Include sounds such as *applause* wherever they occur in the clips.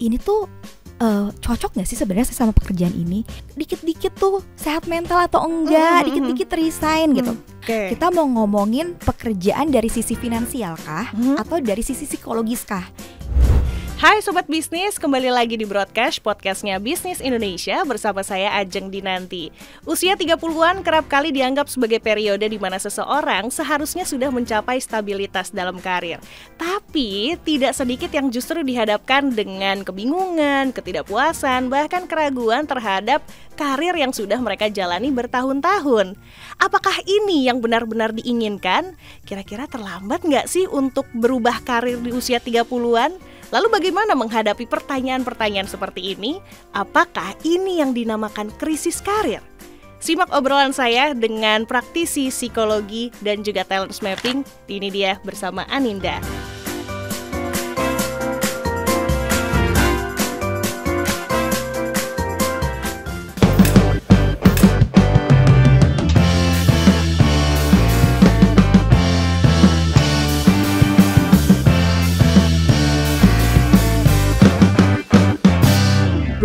ini tuh uh, cocok gak sih sebenarnya sama pekerjaan ini? Dikit-dikit tuh sehat mental atau enggak, hmm, hmm, dikit-dikit mm resign gitu. Hmm, okay. Kita mau ngomongin pekerjaan dari sisi finansial kah mm -hmm. atau dari sisi psikologis kah? Hai Sobat Bisnis, kembali lagi di broadcast podcastnya Bisnis Indonesia bersama saya Ajeng Dinanti. Usia 30-an kerap kali dianggap sebagai periode di mana seseorang seharusnya sudah mencapai stabilitas dalam karir. Tapi tidak sedikit yang justru dihadapkan dengan kebingungan, ketidakpuasan, bahkan keraguan terhadap karir yang sudah mereka jalani bertahun-tahun. Apakah ini yang benar-benar diinginkan? Kira-kira terlambat nggak sih untuk berubah karir di usia 30-an? Lalu bagaimana menghadapi pertanyaan-pertanyaan seperti ini? Apakah ini yang dinamakan krisis karir? Simak obrolan saya dengan praktisi psikologi dan juga talent mapping. Ini dia bersama Aninda.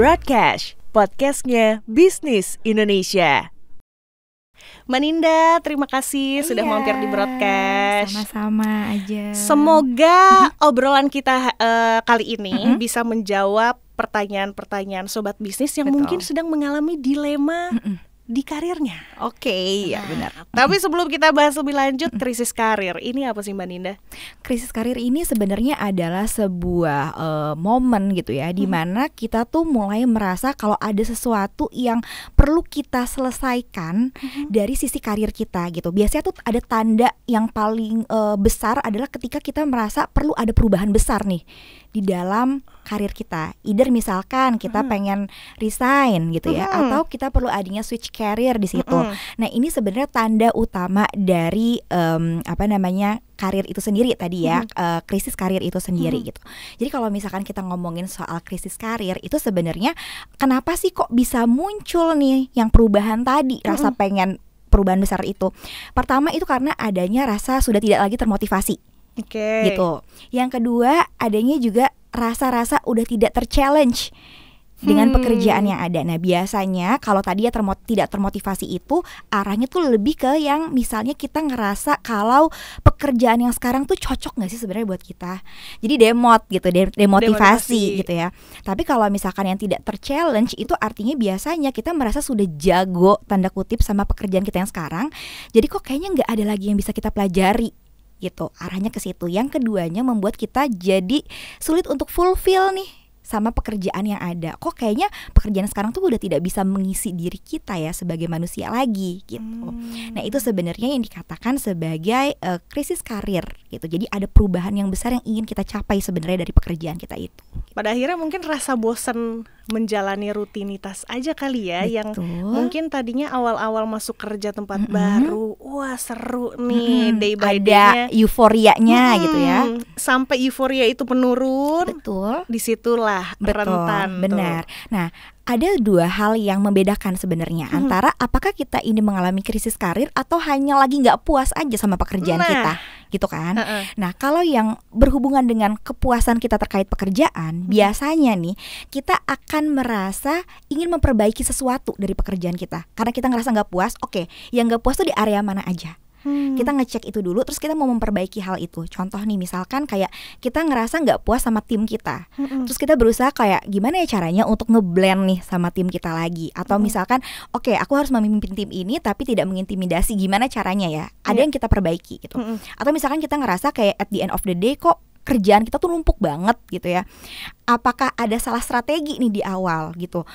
Broadcast, podcastnya Bisnis Indonesia. Maninda, terima kasih iya, sudah mampir di broadcast. Sama-sama aja. Semoga *laughs* obrolan kita uh, kali ini mm -hmm. bisa menjawab pertanyaan-pertanyaan sobat bisnis yang Betul. mungkin sedang mengalami dilema. Mm -mm di karirnya. Oke, okay, ya nah, benar. Tapi sebelum kita bahas lebih lanjut krisis karir, ini apa sih Mbak Ninda? Krisis karir ini sebenarnya adalah sebuah uh, momen gitu ya, hmm. di mana kita tuh mulai merasa kalau ada sesuatu yang perlu kita selesaikan hmm. dari sisi karir kita gitu. Biasanya tuh ada tanda yang paling uh, besar adalah ketika kita merasa perlu ada perubahan besar nih di dalam karir kita. Either misalkan kita -hmm. pengen resign gitu ya, atau kita perlu adanya switch career di situ. -hmm. Nah ini sebenarnya tanda utama dari um, apa namanya karir itu sendiri tadi ya, -hmm. uh, krisis karir itu sendiri -hmm. gitu. Jadi kalau misalkan kita ngomongin soal krisis karir itu sebenarnya kenapa sih kok bisa muncul nih yang perubahan tadi -hmm. rasa pengen perubahan besar itu. Pertama itu karena adanya rasa sudah tidak lagi termotivasi. Okay. Gitu. Yang kedua adanya juga rasa-rasa udah tidak terchallenge dengan hmm. pekerjaan yang ada. Nah, biasanya kalau tadi ya termot tidak termotivasi itu arahnya tuh lebih ke yang misalnya kita ngerasa kalau pekerjaan yang sekarang tuh cocok gak sih sebenarnya buat kita. Jadi demot gitu, de demotivasi, demotivasi gitu ya. Tapi kalau misalkan yang tidak terchallenge itu artinya biasanya kita merasa sudah jago tanda kutip sama pekerjaan kita yang sekarang. Jadi kok kayaknya nggak ada lagi yang bisa kita pelajari gitu arahnya ke situ yang keduanya membuat kita jadi sulit untuk fulfill nih sama pekerjaan yang ada. Kok kayaknya pekerjaan sekarang tuh udah tidak bisa mengisi diri kita ya sebagai manusia lagi gitu. Hmm. Nah, itu sebenarnya yang dikatakan sebagai uh, krisis karir gitu. Jadi ada perubahan yang besar yang ingin kita capai sebenarnya dari pekerjaan kita itu. Pada akhirnya mungkin rasa bosen menjalani rutinitas aja kali ya Betul. yang mungkin tadinya awal-awal masuk kerja tempat mm -hmm. baru wah seru nih mm -hmm. day by ada day-nya. euforianya hmm, gitu ya sampai euforia itu menurun Betul disitulah Betul, rentan benar tuh. nah ada dua hal yang membedakan sebenarnya hmm. antara apakah kita ini mengalami krisis karir atau hanya lagi nggak puas aja sama pekerjaan nah, kita gitu kan. Uh -uh. Nah, kalau yang berhubungan dengan kepuasan kita terkait pekerjaan, hmm. biasanya nih kita akan merasa ingin memperbaiki sesuatu dari pekerjaan kita. Karena kita ngerasa nggak puas, oke, okay, yang nggak puas tuh di area mana aja Hmm. Kita ngecek itu dulu, terus kita mau memperbaiki hal itu. Contoh nih, misalkan kayak kita ngerasa nggak puas sama tim kita, hmm. terus kita berusaha kayak gimana ya caranya untuk ngeblend nih sama tim kita lagi. Atau hmm. misalkan, oke, okay, aku harus memimpin tim ini, tapi tidak mengintimidasi. Gimana caranya ya? Ada iya. yang kita perbaiki gitu. Hmm. Atau misalkan kita ngerasa kayak at the end of the day kok kerjaan kita tuh numpuk banget gitu ya. Apakah ada salah strategi nih di awal gitu?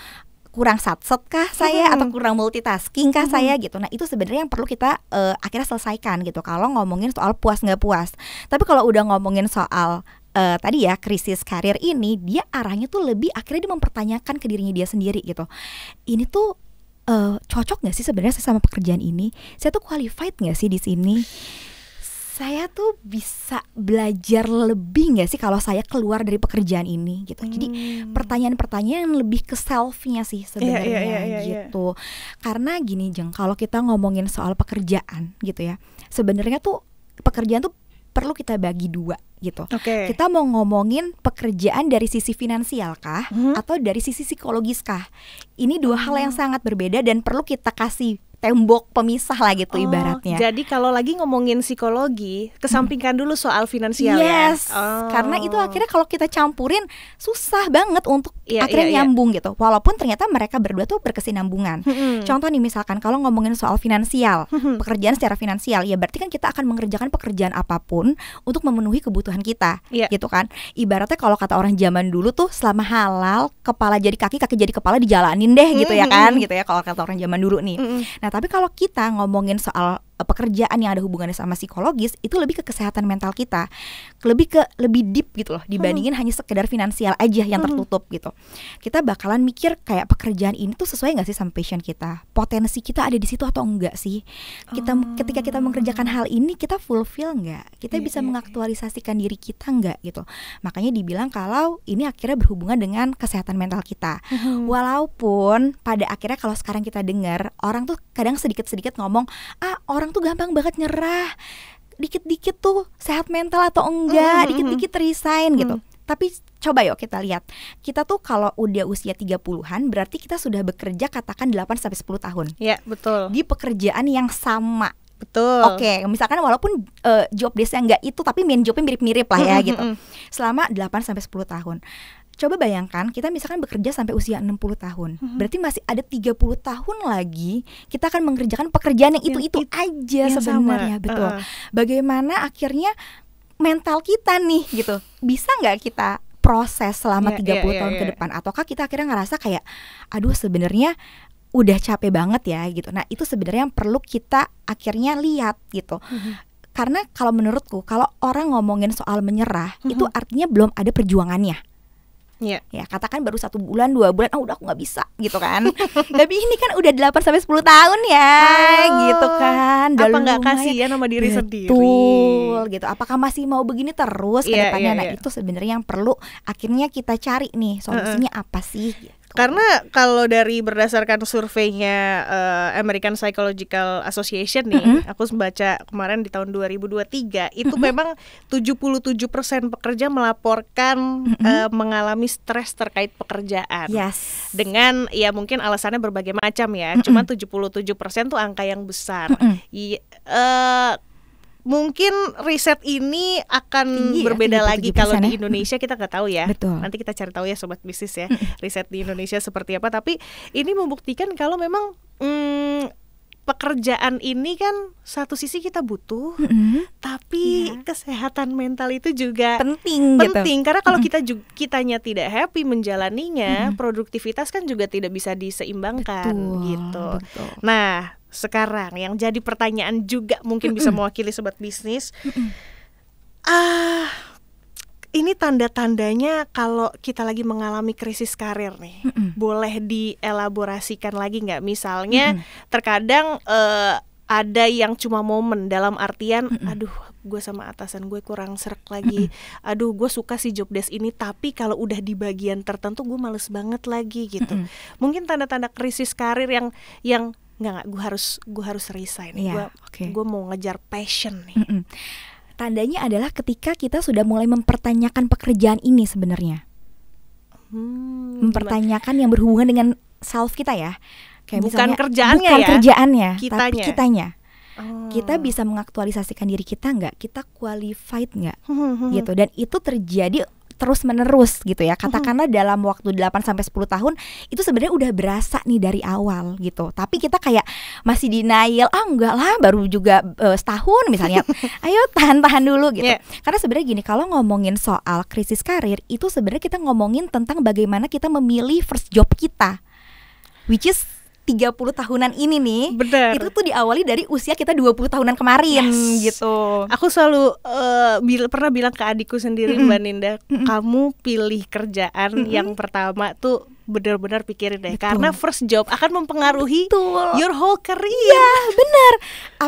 kurang satset kah saya hmm. atau kurang multitasking kah hmm. saya gitu. Nah, itu sebenarnya yang perlu kita uh, akhirnya selesaikan gitu kalau ngomongin soal puas nggak puas. Tapi kalau udah ngomongin soal uh, tadi ya krisis karir ini dia arahnya tuh lebih akhirnya dia mempertanyakan ke dirinya dia sendiri gitu ini tuh uh, cocok nggak sih sebenarnya saya sama pekerjaan ini saya tuh qualified nggak sih di sini saya tuh bisa belajar lebih nggak sih kalau saya keluar dari pekerjaan ini gitu. Hmm. Jadi pertanyaan-pertanyaan lebih ke selfnya sih iya, iya, sebenarnya yeah, yeah, yeah, yeah, gitu. Yeah. Karena gini Jeng, kalau kita ngomongin soal pekerjaan gitu ya, sebenarnya tuh pekerjaan tuh perlu kita bagi dua gitu. Okay. Kita mau ngomongin pekerjaan dari sisi finansial kah hmm? atau dari sisi psikologis kah? Ini dua hmm. hal yang hmm. sangat berbeda dan perlu kita kasih tembok pemisah lah gitu oh, ibaratnya. Jadi kalau lagi ngomongin psikologi, kesampingkan hmm. dulu soal finansial ya? yes, ya. Oh. Karena itu akhirnya kalau kita campurin susah banget untuk yeah, akhirnya yeah, iya. nyambung yeah. gitu. Walaupun ternyata mereka berdua tuh berkesinambungan. Hmm. Contoh nih misalkan kalau ngomongin soal finansial, hmm. pekerjaan secara finansial, ya berarti kan kita akan mengerjakan pekerjaan apapun untuk memenuhi kebutuhan kita, yeah. gitu kan. Ibaratnya kalau kata orang zaman dulu tuh selama halal, kepala jadi kaki, kaki jadi kepala dijalanin deh gitu hmm. ya kan, gitu ya kalau kata orang zaman dulu nih. Hmm. Nah, tapi kalau kita ngomongin soal Eh, pekerjaan yang ada hubungannya sama psikologis itu lebih ke kesehatan mental kita lebih ke lebih deep gitu loh dibandingin hmm. hanya sekedar finansial aja yang hmm. tertutup gitu kita bakalan mikir kayak pekerjaan ini tuh sesuai nggak sih sama passion kita potensi kita ada di situ atau enggak sih kita hmm. ketika kita mengerjakan hal ini kita fulfill nggak kita yeah, bisa yeah, iya. mengaktualisasikan yeah. diri kita nggak gitu makanya dibilang kalau ini akhirnya berhubungan dengan kesehatan mental kita hmm. walaupun pada akhirnya kalau sekarang kita dengar orang tuh kadang sedikit sedikit ngomong ah orang orang tuh gampang banget nyerah dikit-dikit tuh sehat mental atau enggak, mm-hmm, dikit-dikit mm resign gitu. Mm-hmm. Tapi coba yuk kita lihat. Kita tuh kalau udah usia 30-an berarti kita sudah bekerja katakan 8 sampai 10 tahun. Iya, betul. Di pekerjaan yang sama. Betul. Oke, okay, misalkan walaupun uh, job desknya enggak itu tapi main jobnya mirip-mirip lah ya gitu. Selama 8 sampai 10 tahun. Coba bayangkan kita misalkan bekerja sampai usia 60 tahun. Mm -hmm. Berarti masih ada 30 tahun lagi kita akan mengerjakan pekerjaan yang itu-itu ya, aja sebenarnya, sama. betul. Uh Bagaimana akhirnya mental kita nih gitu. Bisa nggak kita proses selama yeah, 30 iya, tahun yeah, yeah. ke iya. depan ataukah kita akhirnya ngerasa kayak aduh sebenarnya udah capek banget ya gitu. Nah, itu sebenarnya yang perlu kita akhirnya lihat gitu. Mm -hmm. Karena kalau menurutku kalau orang ngomongin soal menyerah mm itu mm-hmm. artinya belum ada perjuangannya. Yeah. Ya katakan baru satu bulan dua bulan, oh udah aku nggak bisa gitu kan. *laughs* Tapi ini kan udah 8 sampai sepuluh tahun ya, oh, gitu kan. Udah apa nggak kasihan sama diri betul, sendiri? Betul gitu. Apakah masih mau begini terus yeah, ke Yeah, iya, yeah. Nah iya. itu sebenarnya yang perlu akhirnya kita cari nih solusinya uh -uh. apa sih? Karena kalau dari berdasarkan surveinya uh, American Psychological Association nih, mm -hmm. aku membaca kemarin di tahun 2023 itu mm -hmm. memang 77% pekerja melaporkan mm -hmm. uh, mengalami stres terkait pekerjaan. Yes. Dengan ya mungkin alasannya berbagai macam ya. Mm -hmm. cuma 77% tuh angka yang besar. Mm -hmm. uh, mungkin riset ini akan Tinggi ya, berbeda ya, lagi kalau di ya. Indonesia kita nggak tahu ya. Betul. Nanti kita cari tahu ya sobat bisnis ya riset di Indonesia seperti apa. Tapi ini membuktikan kalau memang hmm, pekerjaan ini kan satu sisi kita butuh, mm -hmm. tapi yeah. kesehatan mental itu juga penting. Gitu. Penting gitu. karena kalau kita juga, kitanya tidak happy menjalaninya, mm -hmm. produktivitas kan juga tidak bisa diseimbangkan betul, gitu. Betul. Nah sekarang yang jadi pertanyaan juga mungkin mm -hmm. bisa mewakili sobat bisnis. Mm -hmm. Ah, ini tanda-tandanya kalau kita lagi mengalami krisis karir nih, mm -mm. boleh dielaborasikan lagi nggak? Misalnya mm -mm. terkadang uh, ada yang cuma momen dalam artian, mm -mm. aduh gue sama atasan gue kurang serak lagi, mm -mm. aduh gue suka si jobdesk ini, tapi kalau udah di bagian tertentu gue males banget lagi gitu. Mm -mm. Mungkin tanda-tanda krisis karir yang yang nggak gue harus gue harus resign, yeah, gue okay. gue mau ngejar passion nih. Mm -mm Tandanya adalah ketika kita sudah mulai mempertanyakan pekerjaan ini sebenarnya. Hmm, mempertanyakan gimana? yang berhubungan dengan self kita ya. Kayak bukan misalnya, kerjaannya bukan ya. kerjaannya, kitanya. tapi kitanya. Oh. Kita bisa mengaktualisasikan diri kita nggak? Kita qualified nggak? Hmm, hmm, hmm. gitu. Dan itu terjadi terus menerus gitu ya. Katakanlah dalam waktu 8 sampai 10 tahun itu sebenarnya udah berasa nih dari awal gitu. Tapi kita kayak masih denial, ah enggak lah baru juga uh, setahun misalnya. *laughs* Ayo tahan-tahan dulu gitu. Yeah. Karena sebenarnya gini, kalau ngomongin soal krisis karir itu sebenarnya kita ngomongin tentang bagaimana kita memilih first job kita. Which is 30 tahunan ini nih Bener. itu tuh diawali dari usia kita 20 tahunan kemarin yes. gitu aku selalu uh, eh, bila, pernah bilang ke adikku sendiri mm -hmm. mbak Ninda mm -hmm. kamu pilih kerjaan mm -hmm. yang pertama tuh benar-benar pikirin deh Betul. karena first job akan mempengaruhi Betul. your whole career. Iya, benar.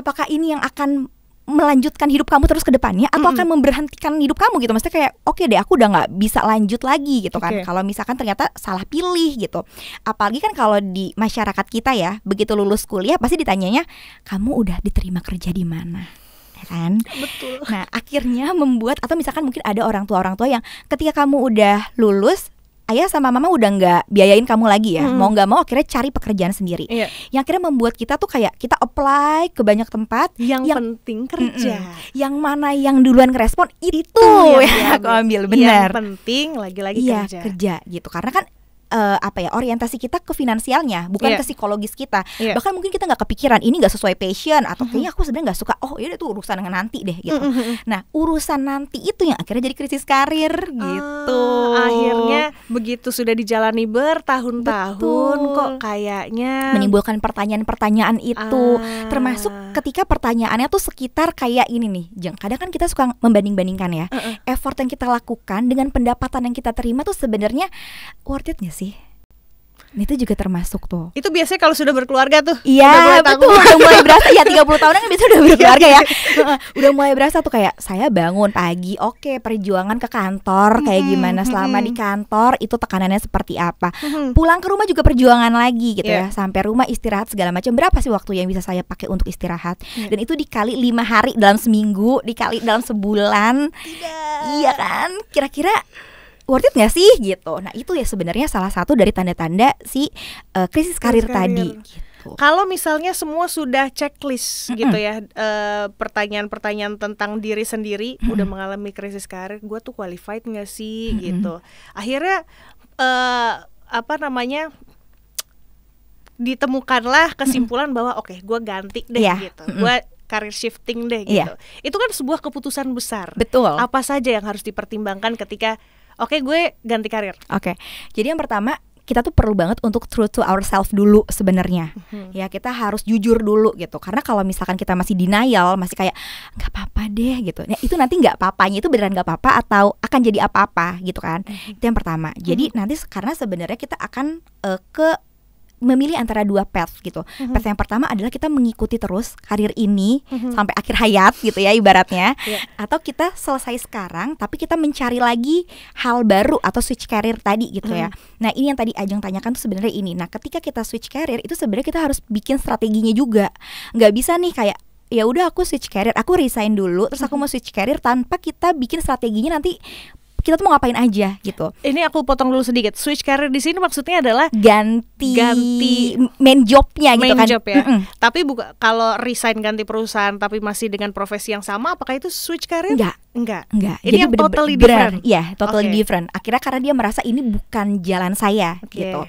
Apakah ini yang akan melanjutkan hidup kamu terus ke depannya atau mm -hmm. akan memberhentikan hidup kamu gitu maksudnya kayak oke okay deh aku udah nggak bisa lanjut lagi gitu okay. kan kalau misalkan ternyata salah pilih gitu apalagi kan kalau di masyarakat kita ya begitu lulus kuliah pasti ditanyanya kamu udah diterima kerja di mana ya kan? Betul. Nah, akhirnya membuat atau misalkan mungkin ada orang tua orang tua yang ketika kamu udah lulus ayah sama mama udah nggak biayain kamu lagi ya. Hmm. Mau nggak mau akhirnya cari pekerjaan sendiri. Yeah. Yang akhirnya membuat kita tuh kayak kita apply ke banyak tempat. Yang, yang penting kerja. Mm -mm, yang mana yang duluan ngerespon itu, itu yang, *laughs* yang aku ambil benar. Yang penting lagi-lagi ya, kerja. kerja gitu. Karena kan uh, apa ya orientasi kita ke finansialnya bukan yeah. ke psikologis kita yeah. bahkan mungkin kita nggak kepikiran ini nggak sesuai passion atau mm -hmm. kayaknya aku sebenarnya nggak suka oh ya itu urusan dengan nanti deh gitu mm -hmm. nah urusan nanti itu yang akhirnya jadi krisis karir gitu uh, akhirnya begitu sudah dijalani bertahun-tahun kok kayaknya menimbulkan pertanyaan-pertanyaan itu uh. termasuk ketika pertanyaannya tuh sekitar kayak ini nih jeng kadang kan kita suka membanding-bandingkan ya uh -uh. effort yang kita lakukan dengan pendapatan yang kita terima tuh sebenarnya worth it sih? Itu juga termasuk tuh. Itu biasanya kalau sudah berkeluarga tuh. Iya, betul. Udah mulai berasa ya 30 *laughs* tahun kan biasanya udah berkeluarga ya. Iya. udah mulai berasa tuh kayak saya bangun pagi, oke, okay, perjuangan ke kantor kayak gimana selama di kantor itu tekanannya seperti apa. Pulang ke rumah juga perjuangan lagi gitu yeah. ya. Iya. Sampai rumah istirahat segala macam. Berapa sih waktu yang bisa saya pakai untuk istirahat? Yeah. Dan itu dikali lima hari dalam seminggu, dikali dalam sebulan. Tidak. Iya kan? Kira-kira worth it gak sih gitu. Nah, itu ya sebenarnya salah satu dari tanda-tanda si uh, krisis karir, krisis tadi gitu. Kalau misalnya semua sudah checklist mm -hmm. gitu ya eh, pertanyaan-pertanyaan tentang diri sendiri mm -hmm. udah mengalami krisis karir, gue tuh qualified gak sih mm -hmm. gitu. Akhirnya uh, apa namanya ditemukanlah kesimpulan mm -hmm. bahwa oke okay, gue ganti deh yeah. gitu. Mm Gue karir shifting deh gitu. Iya. Itu kan sebuah keputusan besar. Betul. Apa saja yang harus dipertimbangkan ketika Oke, okay, gue ganti karir. Oke. Okay. Jadi yang pertama kita tuh perlu banget untuk true to ourselves dulu sebenarnya. Mm-hmm. Ya, kita harus jujur dulu gitu. Karena kalau misalkan kita masih denial, masih kayak nggak apa-apa deh gitu. Ya, itu nanti nggak papanya itu beneran nggak apa-apa atau akan jadi apa-apa gitu kan. Mm-hmm. Itu yang pertama. Jadi mm-hmm. nanti karena sebenarnya kita akan uh, ke memilih antara dua path gitu. Mm-hmm. Path yang pertama adalah kita mengikuti terus karir ini mm-hmm. sampai akhir hayat gitu ya ibaratnya. yeah. Atau kita selesai sekarang tapi kita mencari lagi hal baru atau switch karir tadi gitu mm ya. Mhm. Nah, ini yang tadi Ajeng tanyakan tuh sebenarnya ini. Nah, ketika kita switch karir itu sebenarnya kita harus bikin strateginya juga. nggak bisa nih kayak ya udah aku switch career aku resign dulu terus aku mhm. mau switch career tanpa kita bikin strateginya nanti kita tuh mau ngapain aja gitu. Ini aku potong dulu sedikit. Switch career di sini maksudnya adalah ganti ganti main jobnya gitu kan. Main job ya. Mm -mm. Tapi buka kalau resign ganti perusahaan tapi masih dengan profesi yang sama apakah itu switch career? Enggak. Enggak. Enggak. Ini Jadi yang totally different. Iya, totally okay. different. Akhirnya karena dia merasa ini bukan jalan saya okay. gitu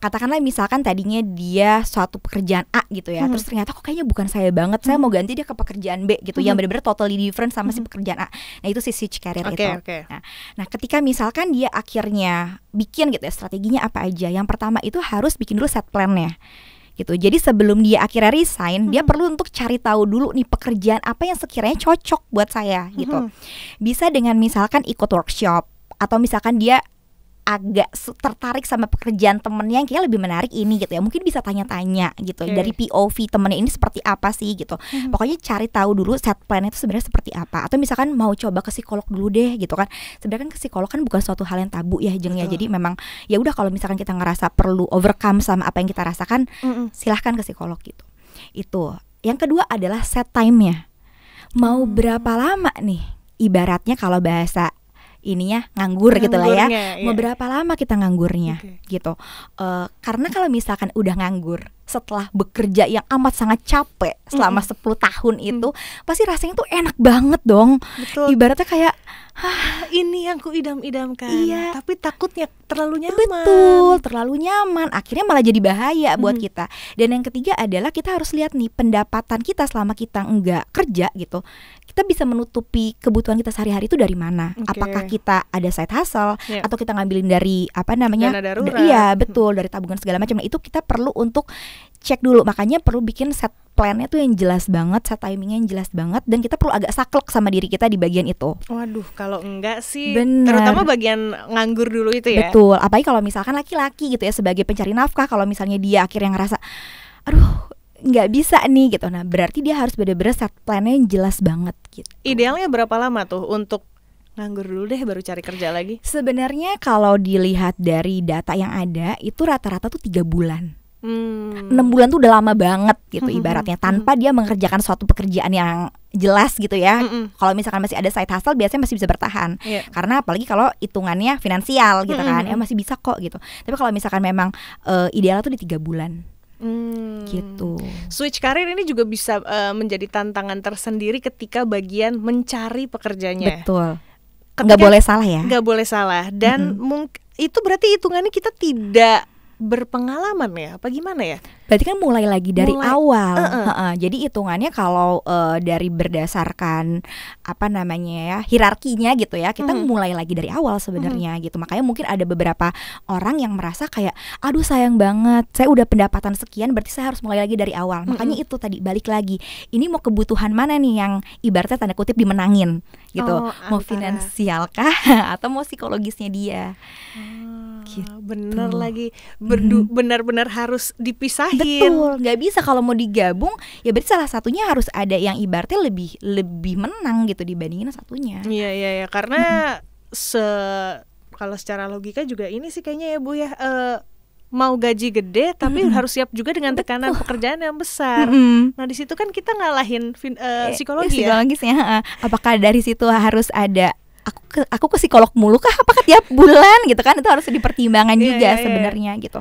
katakanlah misalkan tadinya dia suatu pekerjaan A gitu ya, hmm. terus ternyata kok kayaknya bukan saya banget, saya hmm. mau ganti dia ke pekerjaan B gitu, hmm. yang mhm. benar-benar totally different sama hmm. si mhm. pekerjaan A. Nah itu si switch career okay, itu. Okay. Nah, nah ketika misalkan dia akhirnya bikin gitu ya strateginya apa aja, yang pertama itu harus bikin dulu set plannya gitu. Jadi sebelum dia akhirnya resign, hmm. dia mhm. perlu untuk cari tahu dulu nih pekerjaan apa yang sekiranya cocok buat saya gitu. Hmm. Bisa dengan misalkan ikut workshop atau misalkan dia agak tertarik sama pekerjaan temennya yang kayak lebih menarik ini gitu ya mungkin bisa tanya-tanya gitu okay. dari POV temennya ini seperti apa sih gitu hmm. pokoknya cari tahu dulu set plan itu sebenarnya seperti apa atau misalkan mau coba ke psikolog dulu deh gitu kan sebenarnya kan ke psikolog kan bukan suatu hal yang tabu ya jeng ya jadi memang ya udah kalau misalkan kita ngerasa perlu overcome sama apa yang kita rasakan mm -mm. silahkan ke psikolog gitu itu yang kedua adalah set time-nya mau hmm. berapa lama nih ibaratnya kalau bahasa ininya nganggur gitu lah ya. Iya. Mau berapa lama kita nganggurnya okay. gitu. Uh, karena kalau misalkan udah nganggur setelah bekerja yang amat sangat capek selama mm 10 tahun itu mm pasti rasanya tuh enak banget dong. Betul. Ibaratnya kayak Hah, ini yang ku idam-idamkan. Iya. Tapi takutnya terlalu nyaman. Betul, terlalu nyaman. Akhirnya malah jadi bahaya buat kita. Dan yang ketiga adalah kita harus lihat nih pendapatan kita selama kita enggak kerja gitu kita bisa menutupi kebutuhan kita sehari-hari itu dari mana? Okay. Apakah kita ada side hustle yeah. atau kita ngambilin dari apa namanya? Dana iya, betul, dari tabungan segala macam. Nah, itu kita perlu untuk cek dulu. Makanya perlu bikin set plannya tuh yang jelas banget, set timingnya yang jelas banget dan kita perlu agak saklek sama diri kita di bagian itu. Waduh, kalau enggak sih Bener. terutama bagian nganggur dulu itu ya. Betul, apalagi kalau misalkan laki-laki gitu ya sebagai pencari nafkah kalau misalnya dia akhirnya ngerasa aduh nggak bisa nih gitu. Nah, berarti dia harus bener-bener set plannya yang jelas banget gitu. Idealnya berapa lama tuh untuk nganggur dulu deh baru cari kerja lagi? Sebenarnya kalau dilihat dari data yang ada itu rata-rata tuh tiga bulan. Hmm. 6 bulan tuh udah lama banget gitu hmm, hmm, hmm, ibaratnya tanpa dia mengerjakan suatu pekerjaan yang jelas gitu ya. Hmm. Kalau misalkan masih ada side hustle biasanya masih bisa bertahan. Yeah. Karena apalagi kalau hitungannya finansial gitu kan ya masih bisa kok gitu. Tapi kalau misalkan memang uh, idealnya tuh di tiga bulan. Hmm. Gitu. Switch karir ini juga bisa uh, menjadi tantangan tersendiri ketika bagian mencari pekerjanya Betul. Ketika, gak boleh salah ya. nggak boleh salah. Dan mm -hmm. itu berarti hitungannya kita tidak berpengalaman ya? Apa gimana ya? Berarti kan mulai lagi dari mulai, awal. Uh -uh. Uh -uh. Jadi hitungannya kalau uh, dari berdasarkan apa namanya ya hierarkinya gitu ya, kita -hmm. mulai lagi dari awal sebenarnya -hmm. gitu. Makanya mungkin ada beberapa orang yang merasa kayak, aduh sayang banget, saya udah pendapatan sekian, berarti saya harus mulai lagi dari awal. Makanya itu tadi balik lagi. Ini mau kebutuhan mana nih yang ibaratnya tanda kutip dimenangin gitu, oh, mau antara. finansial kah *laughs* atau mau psikologisnya dia. Oh, gitu. Bener lagi, mm-hmm. benar-benar harus dipisah betul nggak bisa kalau mau digabung ya berarti salah satunya harus ada yang ibaratnya lebih lebih menang gitu dibandingin satunya iya iya ya karena se kalau secara logika juga ini sih kayaknya ya bu ya uh, mau gaji gede tapi mm. harus siap juga dengan tekanan Betul. pekerjaan yang besar. Mm. Nah di situ kan kita ngalahin uh, psikologi eh, ya. Psikologisnya, apakah dari situ harus ada aku ke, aku ke psikolog mulu kah? Apakah tiap bulan gitu kan itu harus dipertimbangkan yeah, juga yeah, iya. sebenarnya gitu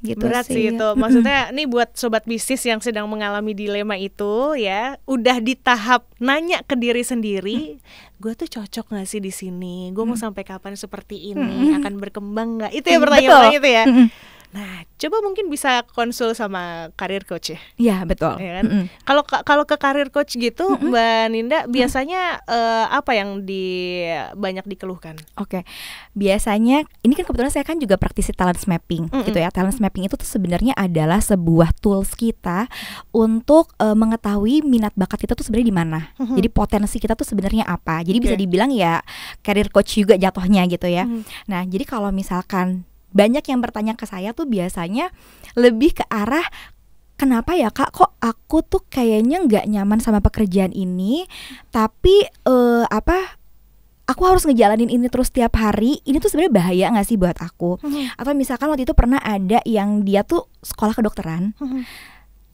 gitu berat sih, sih itu ya. maksudnya ini buat sobat bisnis yang sedang mengalami dilema itu ya udah di tahap nanya ke diri sendiri gue tuh cocok gak sih di sini gue mau sampai kapan seperti ini akan berkembang nggak itu ya pertanyaan itu ya Nah, coba mungkin bisa konsul sama karir coach ya. Iya, betul. Ya kan? Kalau mm -hmm. kalau ke karir coach gitu, mm -hmm. Mbak Ninda biasanya mm -hmm. uh, apa yang di banyak dikeluhkan? Oke. Okay. Biasanya ini kan kebetulan saya kan juga praktisi talent mapping mm -hmm. gitu ya. Talent mapping itu tuh sebenarnya adalah sebuah tools kita untuk uh, mengetahui minat bakat kita tuh sebenarnya di mana. Mm -hmm. Jadi potensi kita tuh sebenarnya apa. Jadi okay. bisa dibilang ya karir coach juga jatuhnya gitu ya. Mm -hmm. Nah, jadi kalau misalkan banyak yang bertanya ke saya tuh biasanya lebih ke arah kenapa ya kak kok aku tuh kayaknya nggak nyaman sama pekerjaan ini tapi uh, apa aku harus ngejalanin ini terus tiap hari ini tuh sebenarnya bahaya nggak sih buat aku hmm. atau misalkan waktu itu pernah ada yang dia tuh sekolah kedokteran hmm.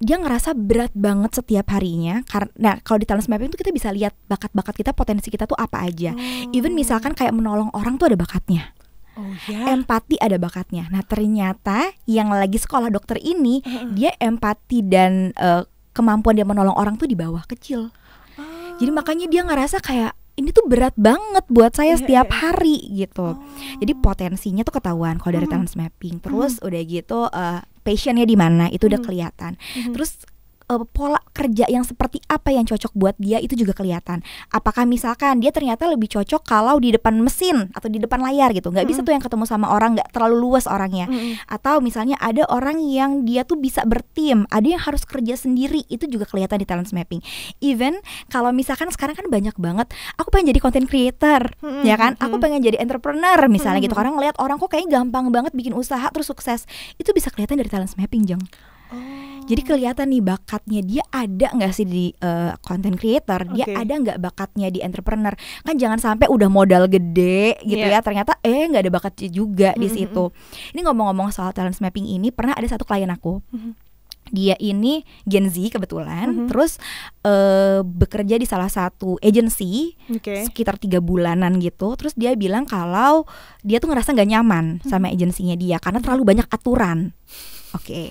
dia ngerasa berat banget setiap harinya karena kalau di talent mapping tuh kita bisa lihat bakat-bakat kita potensi kita tuh apa aja hmm. even misalkan kayak menolong orang tuh ada bakatnya Oh, ya? Empati ada bakatnya. Nah ternyata yang lagi sekolah dokter ini uh -uh. dia empati dan uh, kemampuan dia menolong orang tuh di bawah kecil. Oh. Jadi makanya dia ngerasa kayak ini tuh berat banget buat saya yeah, setiap yeah. hari gitu. Oh. Jadi potensinya tuh ketahuan kalau dari -huh. talent mapping. Terus -huh. udah gitu uh, passionnya di mana itu udah kelihatan. -huh. Terus uh, pola kerja yang seperti apa yang cocok buat dia itu juga kelihatan. Apakah misalkan dia ternyata lebih cocok kalau di depan mesin atau di depan layar gitu, Gak bisa tuh yang ketemu sama orang gak terlalu luas orangnya. Atau misalnya ada orang yang dia tuh bisa bertim, ada yang harus kerja sendiri itu juga kelihatan di talent mapping. Even kalau misalkan sekarang kan banyak banget, aku pengen jadi content creator, ya kan? Aku pengen jadi entrepreneur misalnya gitu. Orang ngeliat orang kok kayaknya gampang banget bikin usaha terus sukses, itu bisa kelihatan dari talent mapping, Jeng. Oh. Jadi kelihatan nih bakatnya dia ada nggak sih di uh, content creator, dia okay. ada nggak bakatnya di entrepreneur. Kan jangan sampai udah modal gede gitu yeah. ya, ternyata eh nggak ada bakat juga mm-hmm. di situ. Ini ngomong-ngomong soal talent mapping ini, pernah ada satu klien aku. Mm-hmm. Dia ini Gen Z kebetulan, mm-hmm. terus uh, bekerja di salah satu agency okay. sekitar tiga bulanan gitu. Terus dia bilang kalau dia tuh ngerasa nggak nyaman mm-hmm. sama agensinya dia karena terlalu banyak aturan. Oke. Okay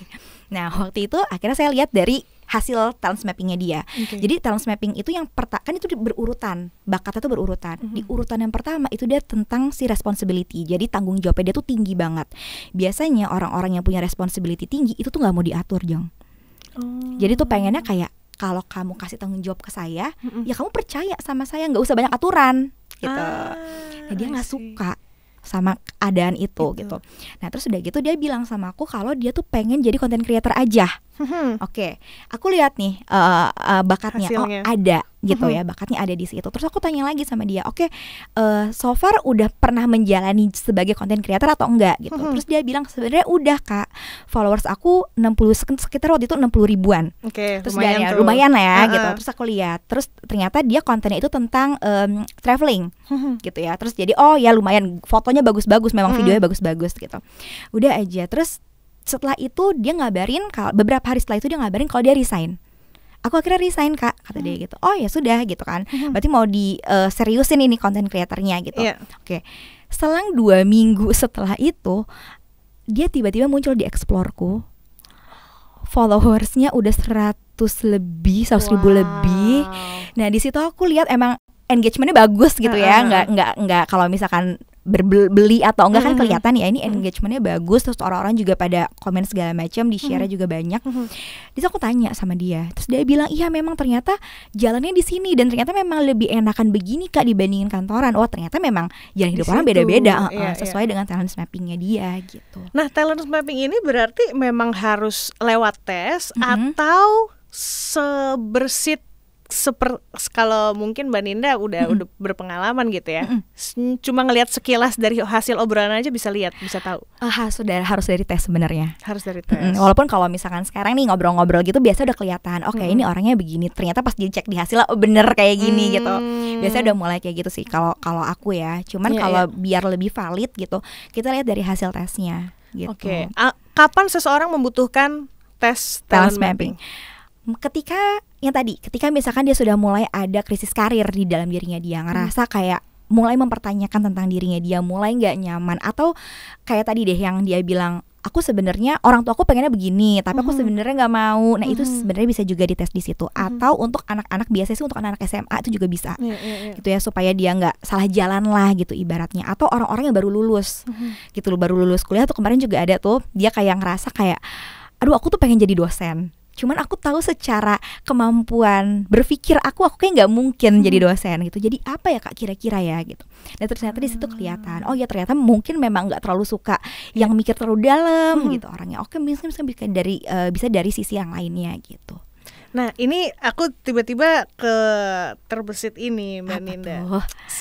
Nah waktu itu akhirnya saya lihat dari hasil talent mappingnya dia. Okay. Jadi talent mapping itu yang pertama kan itu berurutan, bakatnya itu berurutan. Mm -hmm. Di mhm. urutan yang pertama itu dia tentang si responsibility. Jadi tanggung jawabnya dia tuh tinggi banget. Biasanya orang-orang yang punya responsibility tinggi itu tuh nggak mau diatur, Jong. Oh. Jadi tuh pengennya kayak kalau kamu kasih tanggung jawab ke saya, mm -hmm. ya kamu percaya sama saya, nggak usah banyak aturan gitu. Ah, nah, dia nggak suka sama keadaan itu gitu. gitu. Nah terus udah gitu dia bilang sama aku kalau dia tuh pengen jadi konten creator aja. Hmm. Oke, okay. aku lihat nih uh, uh, bakatnya oh, Hasilnya. oh ada gitu mm-hmm. ya bakatnya ada di situ terus aku tanya lagi sama dia oke okay, uh, eh, so far udah pernah menjalani sebagai konten kreator atau enggak gitu mm-hmm. terus dia bilang sebenarnya udah kak followers aku 60 sekitar waktu itu 60 ribuan okay, terus lumayan dia, ya, lumayan lah ya uh-uh. gitu terus aku lihat terus ternyata dia kontennya itu tentang um, traveling mm-hmm. gitu ya terus jadi oh ya lumayan fotonya bagus-bagus memang mm-hmm. videonya bagus-bagus gitu udah aja terus setelah itu dia ngabarin kalau beberapa hari setelah itu dia ngabarin kalau dia resign aku akhirnya resign kak kata hmm. dia gitu oh ya sudah gitu kan hmm. berarti mau di uh, seriusin ini konten kreatornya gitu yeah. oke okay. selang dua minggu setelah itu dia tiba-tiba muncul di eksplorku. followersnya udah seratus lebih 100 wow. ribu lebih nah di situ aku lihat emang engagementnya bagus gitu ya nggak nggak nggak kalau misalkan berbeli atau enggak mm -hmm. kan mm-hmm. kelihatan ya ini mm-hmm. engagementnya bagus terus orang-orang juga pada komen segala macam di share mm -hmm. juga banyak mm -hmm. terus aku tanya sama dia terus dia bilang iya memang ternyata jalannya di sini dan ternyata memang lebih enakan begini kak dibandingin kantoran oh ternyata memang jalan hidup orang beda-beda uh, yeah, iya. sesuai yeah. dengan talent mappingnya dia gitu nah talent mapping ini berarti memang harus lewat tes mm -hmm. atau sebersit Super, kalau mungkin Mbak Ninda udah mm -hmm. udah berpengalaman gitu ya. Mm -hmm. Cuma ngelihat sekilas dari hasil obrolan aja bisa lihat, bisa tahu. Uh, harus dari harus dari tes sebenarnya. Harus dari tes. Mm -hmm. Walaupun kalau misalkan sekarang nih ngobrol-ngobrol gitu biasa udah kelihatan. Oke, okay, mm -hmm. ini orangnya begini. Ternyata pas dicek di hasil oh, bener kayak gini mm -hmm. gitu. Biasanya udah mulai kayak gitu sih kalau kalau aku ya. Cuman yeah, kalau yeah. biar lebih valid gitu, kita lihat dari hasil tesnya gitu. Oke. Okay. Kapan seseorang membutuhkan tes talent, talent mapping? mapping? ketika yang tadi, ketika misalkan dia sudah mulai ada krisis karir di dalam dirinya dia hmm. ngerasa kayak mulai mempertanyakan tentang dirinya dia mulai nggak nyaman atau kayak tadi deh yang dia bilang aku sebenarnya orang tua aku pengennya begini tapi aku hmm. sebenarnya nggak mau nah itu hmm. sebenarnya bisa juga dites di situ atau untuk anak-anak biasa sih untuk anak-anak SMA itu juga bisa iya, iya, iya. gitu ya supaya dia nggak salah jalan lah gitu ibaratnya atau orang-orang yang baru lulus gitu loh baru lulus kuliah tuh kemarin juga ada tuh dia kayak ngerasa kayak aduh aku tuh pengen jadi dosen cuman aku tahu secara kemampuan berpikir aku aku kayak nggak mungkin hmm. jadi dosen gitu jadi apa ya kak kira-kira ya gitu dan nah, ternyata di situ ah. kelihatan oh ya ternyata mungkin memang nggak terlalu suka ya. yang mikir terlalu dalam hmm. gitu orangnya oke mungkin bisa dari uh, bisa dari sisi yang lainnya gitu Nah, ini aku tiba-tiba ke terbesit ini Mbak Apa Ninda.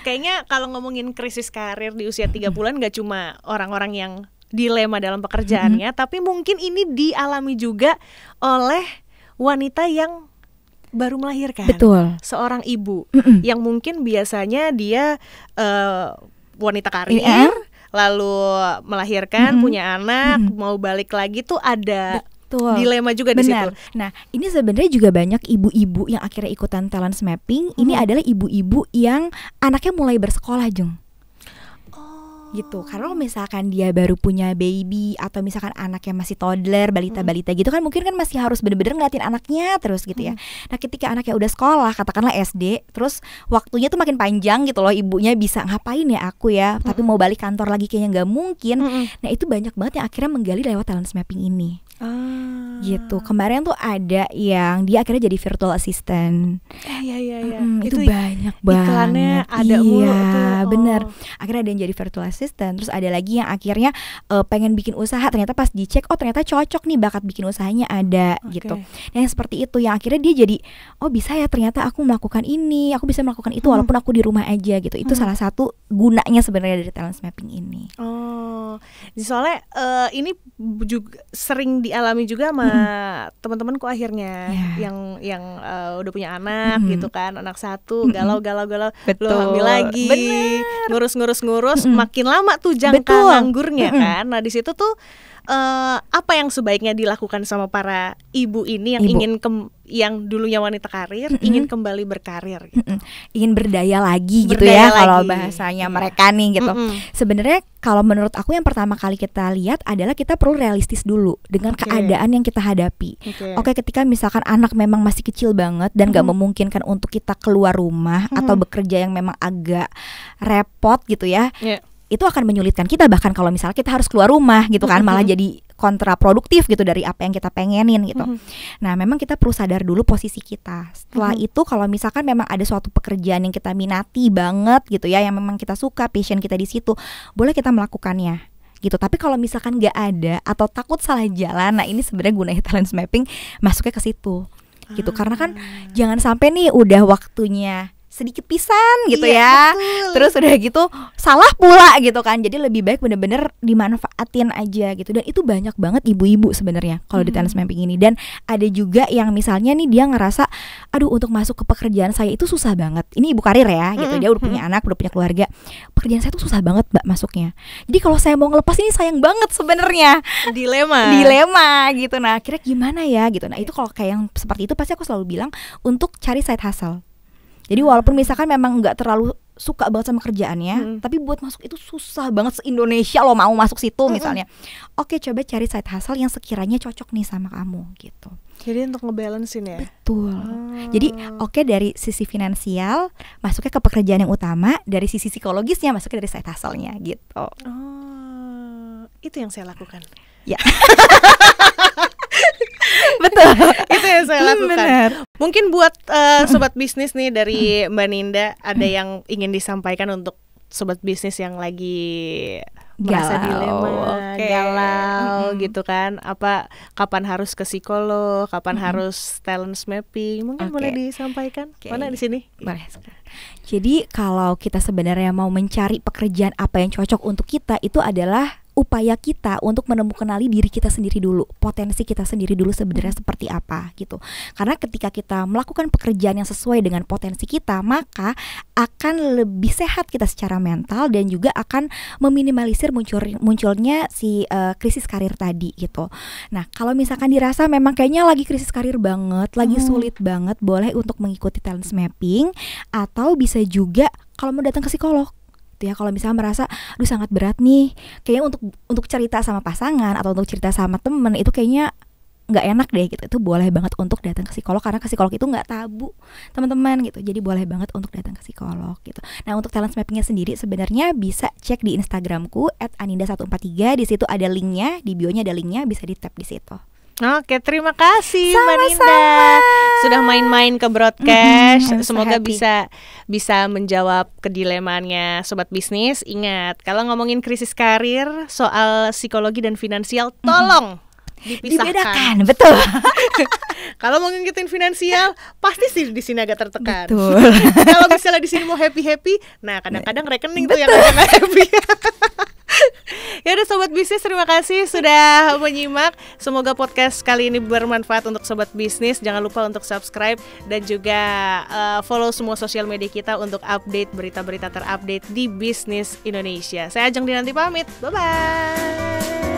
Kayaknya kalau ngomongin krisis karir di usia 30-an hmm. gak cuma orang-orang yang dilema dalam pekerjaannya, hmm. tapi mungkin ini dialami juga oleh wanita yang baru melahirkan. Betul. Seorang ibu mm yang mungkin biasanya dia uh, wanita karir, yeah. lalu melahirkan, hmm punya anak, hmm mau balik lagi tuh ada Betul. dilema juga Benar. di situ. Nah, ini sebenarnya juga banyak ibu-ibu yang akhirnya ikutan talent mapping. Hmm. Ini adalah ibu-ibu yang anaknya mulai bersekolah, Jung gitu karena kalau misalkan dia baru punya baby atau misalkan anaknya masih toddler balita-balita gitu kan mungkin kan masih harus bener-bener ngeliatin anaknya terus gitu ya nah ketika anaknya udah sekolah katakanlah SD terus waktunya tuh makin panjang gitu loh ibunya bisa ngapain ya aku ya tapi mau balik kantor lagi kayaknya nggak mungkin nah itu banyak banget yang akhirnya menggali lewat talent mapping ini Ah. gitu kemarin tuh ada yang dia akhirnya jadi virtual assistant eh, iya iya iya mm, itu, itu banyak banget iklannya ada iya, mulu tuh. Oh. bener akhirnya ada yang jadi virtual assistant asisten terus ada lagi yang akhirnya uh, pengen bikin usaha ternyata pas dicek oh ternyata cocok nih bakat bikin usahanya ada okay. gitu nah yang seperti itu yang akhirnya dia jadi oh bisa ya ternyata aku melakukan ini aku bisa melakukan itu hmm. walaupun aku di rumah aja gitu itu hmm. salah satu gunanya sebenarnya dari talent mapping ini oh soalnya uh, ini juga sering dialami juga sama hmm. teman-temanku akhirnya yeah. yang yang uh, udah punya anak hmm. gitu kan anak satu galau galau galau Betul. lo hamil lagi Bener. ngurus ngurus ngurus hmm. makin lama tuh jangka Betul. nganggurnya hmm. kan nah di situ tuh uh, apa yang sebaiknya dilakukan sama para ibu ini yang ibu. ingin kem yang dulunya wanita karir mm -hmm. ingin kembali berkarir gitu. mm -hmm. ingin berdaya lagi berdaya gitu ya lagi. kalau bahasanya mereka nih gitu mm -hmm. sebenarnya kalau menurut aku yang pertama kali kita lihat adalah kita perlu realistis dulu dengan okay. keadaan yang kita hadapi okay. oke ketika misalkan anak memang masih kecil banget dan mm -hmm. gak memungkinkan untuk kita keluar rumah mm -hmm. atau bekerja yang memang agak repot gitu ya yeah itu akan menyulitkan kita bahkan kalau misalnya kita harus keluar rumah gitu kan malah jadi kontraproduktif gitu dari apa yang kita pengenin gitu. Nah, memang kita perlu sadar dulu posisi kita. Setelah itu kalau misalkan memang ada suatu pekerjaan yang kita minati banget gitu ya yang memang kita suka, passion kita di situ, boleh kita melakukannya gitu. Tapi kalau misalkan nggak ada atau takut salah jalan, nah ini sebenarnya gunanya talent mapping masuknya ke situ gitu. Ah. Karena kan ah. jangan sampai nih udah waktunya sedikit pisan gitu iya, ya. Betul. Terus udah gitu salah pula gitu kan. Jadi lebih baik bener-bener dimanfaatin aja gitu. Dan itu banyak banget ibu-ibu sebenarnya kalau hmm. di talent hmm. mapping ini. Dan ada juga yang misalnya nih dia ngerasa aduh untuk masuk ke pekerjaan saya itu susah banget. Ini ibu karir ya gitu. Hmm, dia udah punya hmm. anak, udah punya keluarga. Pekerjaan saya tuh susah banget Mbak masuknya. Jadi kalau saya mau ngelepas ini sayang banget sebenarnya. Dilema. Dilema gitu. Nah, akhirnya gimana ya gitu. Nah, itu kalau kayak yang seperti itu pasti aku selalu bilang untuk cari side hustle jadi walaupun misalkan memang nggak terlalu suka banget sama kerjaannya, hmm. tapi buat masuk itu susah banget se Indonesia lo mau masuk situ hmm. misalnya. Oke, coba cari side hustle yang sekiranya cocok nih sama kamu gitu. Jadi untuk ngebalancein ya. Betul. Hmm. Jadi oke okay, dari sisi finansial masuknya ke pekerjaan yang utama, dari sisi psikologisnya masuknya dari side hustle-nya gitu. Oh, itu yang saya lakukan. Ya. *laughs* *laughs* betul itu yang saya lakukan Bener. mungkin buat uh, sobat bisnis nih dari mbak Ninda ada yang ingin disampaikan untuk sobat bisnis yang lagi merasa dilema, okay. galau mm-hmm. gitu kan. Apa kapan harus ke psikolog, kapan mm-hmm. harus talent mapping? Mungkin okay. boleh disampaikan. Okay. Mana di sini? Boleh. Jadi kalau kita sebenarnya mau mencari pekerjaan apa yang cocok untuk kita itu adalah upaya kita untuk menemukan, menemukanali diri kita sendiri dulu, potensi kita sendiri dulu sebenarnya hmm. seperti apa gitu. Karena ketika kita melakukan pekerjaan yang sesuai dengan potensi kita, maka akan lebih sehat kita secara mental dan juga akan meminimalisir muncul munculnya si uh, krisis karir tadi gitu. Nah, kalau misalkan dirasa memang kayaknya lagi krisis karir banget, lagi hmm. sulit banget, boleh untuk mengikuti talent mapping atau bisa juga kalau mau datang ke psikolog gitu ya kalau misalnya merasa lu sangat berat nih kayaknya untuk untuk cerita sama pasangan atau untuk cerita sama temen itu kayaknya nggak enak deh gitu itu boleh banget untuk datang ke psikolog karena ke psikolog itu nggak tabu teman-teman gitu jadi boleh banget untuk datang ke psikolog gitu nah untuk talent mappingnya sendiri sebenarnya bisa cek di instagramku at aninda 143 di situ ada linknya di bio nya ada linknya bisa di tap di situ Oke, terima kasih Sama-sama. sudah main-main ke broadcast. Mm-hmm, Semoga happy. bisa bisa menjawab kedilemannya sobat bisnis. Ingat, kalau ngomongin krisis karir, soal psikologi dan finansial, tolong mm-hmm. dipisahkan. Dibedakan, betul. *laughs* kalau mau ngikutin finansial, pasti sih di sini agak tertekan. *laughs* kalau misalnya di sini mau happy-happy, nah kadang-kadang rekening betul. tuh yang agak happy. *laughs* ya udah sobat bisnis terima kasih sudah menyimak. Semoga podcast kali ini bermanfaat untuk sobat bisnis. Jangan lupa untuk subscribe dan juga uh, follow semua sosial media kita untuk update berita-berita terupdate di bisnis Indonesia. Saya Ajeng Dinanti pamit. Bye bye.